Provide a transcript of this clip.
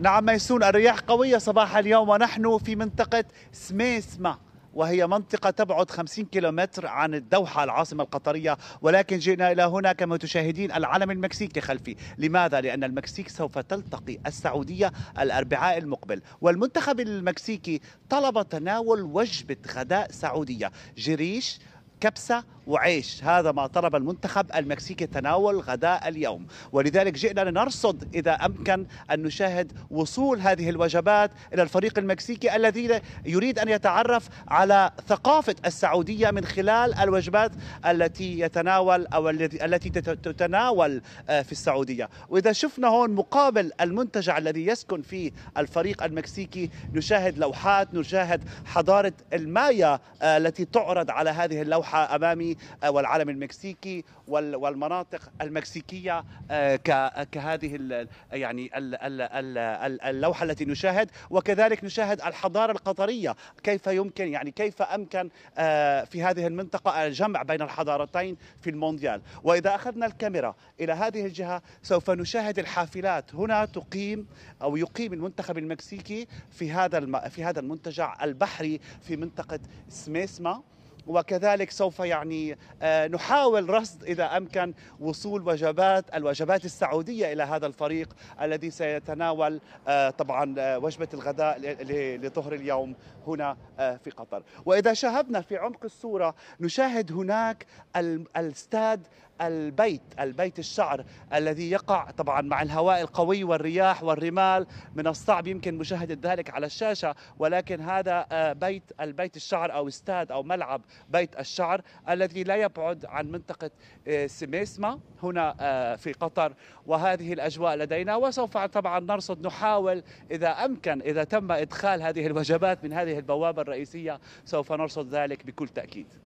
نعم ميسون الرياح قوية صباح اليوم ونحن في منطقة سميسما وهي منطقة تبعد 50 كيلومتر عن الدوحة العاصمة القطرية ولكن جئنا إلى هنا كما تشاهدين العلم المكسيكي خلفي لماذا؟ لأن المكسيك سوف تلتقي السعودية الأربعاء المقبل والمنتخب المكسيكي طلب تناول وجبة غداء سعودية جريش كبسة وعيش هذا ما طلب المنتخب المكسيكي تناول غداء اليوم ولذلك جئنا لنرصد إذا أمكن أن نشاهد وصول هذه الوجبات إلى الفريق المكسيكي الذي يريد أن يتعرف على ثقافة السعودية من خلال الوجبات التي يتناول أو التي تتناول آه، في السعودية وإذا شفنا هون مقابل المنتجع الذي يسكن فيه الفريق المكسيكي نشاهد لوحات نشاهد حضارة المايا آه، التي تعرض على هذه اللوحة أمامي آه، والعلم المكسيكي والمناطق المكسيكيه آه، كهذه يعني اللوحه التي نشاهد وكذلك نشاهد الحضاره القطريه كيف يمكن يعني كيف امكن آه، في هذه المنطقه الجمع بين الحضارتين في المونديال واذا اخذنا الكاميرا الى هذه الجهه سوف نشاهد الحافلات هنا تقيم او يقيم المنتخب المكسيكي في هذا في هذا المنتجع البحري في منطقه سميسما وكذلك سوف يعني آه، نحاول رصد إذا أمكن وصول وجبات الوجبات السعودية إلى هذا الفريق الذي سيتناول آه، طبعا آه، وجبة الغداء لظهر اليوم هنا في قطر وإذا شاهدنا في عمق الصورة نشاهد هناك الاستاد البيت البيت الشعر الذي يقع طبعا مع الهواء القوي والرياح والرمال من الصعب يمكن مشاهدة ذلك على الشاشة ولكن هذا آه، بيت البيت الشعر أو استاد أو ملعب بيت الشعر الذي لا يبعد عن منطقة آه، سميسما هنا آه، في قطر وهذه الأجواء لدينا وسوف طبعا نرصد نحاول إذا أمكن إذا تم إدخال هذه الوجبات من هذه البوابة الرئيسية سوف نرصد ذلك بكل تأكيد